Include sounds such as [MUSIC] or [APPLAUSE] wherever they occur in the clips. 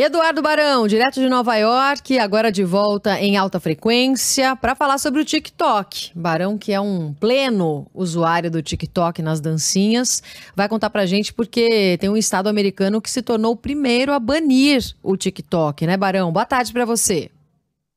Eduardo Barão, direto de Nova York, agora de volta em alta frequência para falar sobre o TikTok. Barão, que é um pleno usuário do TikTok nas dancinhas, vai contar a gente porque tem um estado americano que se tornou o primeiro a banir o TikTok, né, Barão? Boa tarde para você.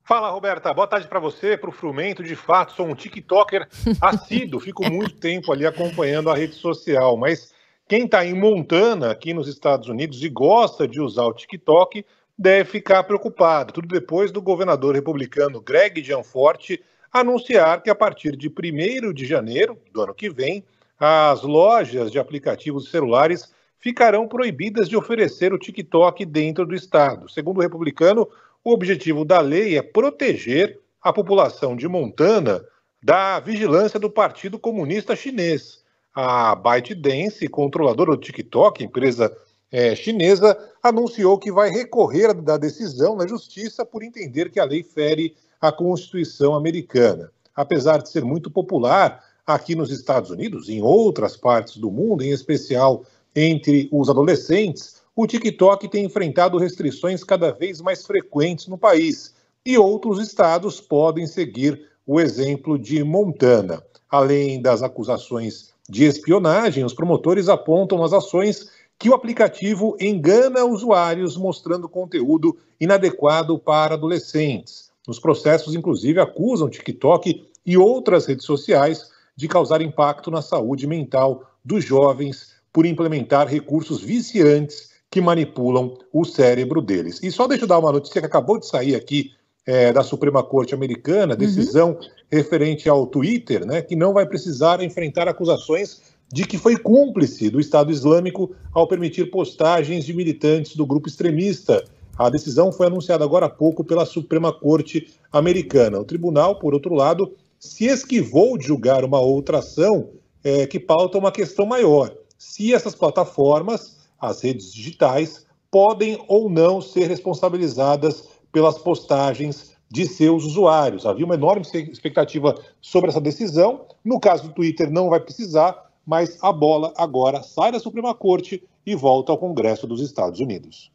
Fala, Roberta. Boa tarde para você, para o Frumento. De fato, sou um TikToker [LAUGHS] assíduo. Fico muito tempo ali acompanhando a rede social, mas quem está em Montana, aqui nos Estados Unidos, e gosta de usar o TikTok, deve ficar preocupado. Tudo depois do governador republicano Greg Gianforte anunciar que a partir de 1 de janeiro do ano que vem, as lojas de aplicativos celulares ficarão proibidas de oferecer o TikTok dentro do estado. Segundo o republicano, o objetivo da lei é proteger a população de Montana da vigilância do Partido Comunista Chinês. A ByteDance, controladora do TikTok, empresa é, chinesa, anunciou que vai recorrer da decisão na justiça por entender que a lei fere a Constituição americana. Apesar de ser muito popular aqui nos Estados Unidos e em outras partes do mundo, em especial entre os adolescentes, o TikTok tem enfrentado restrições cada vez mais frequentes no país e outros estados podem seguir o exemplo de Montana. Além das acusações de espionagem, os promotores apontam as ações que o aplicativo engana usuários mostrando conteúdo inadequado para adolescentes. Nos processos, inclusive, acusam TikTok e outras redes sociais de causar impacto na saúde mental dos jovens por implementar recursos viciantes que manipulam o cérebro deles. E só deixa eu dar uma notícia que acabou de sair aqui é, da Suprema Corte Americana, uhum. decisão uhum. referente ao Twitter, né, que não vai precisar enfrentar acusações de que foi cúmplice do Estado Islâmico ao permitir postagens de militantes do grupo extremista. A decisão foi anunciada agora há pouco pela Suprema Corte Americana. O tribunal, por outro lado, se esquivou de julgar uma outra ação é, que pauta uma questão maior: se essas plataformas, as redes digitais, podem ou não ser responsabilizadas pelas postagens de seus usuários. Havia uma enorme expectativa sobre essa decisão. No caso do Twitter, não vai precisar, mas a bola agora sai da Suprema Corte e volta ao Congresso dos Estados Unidos.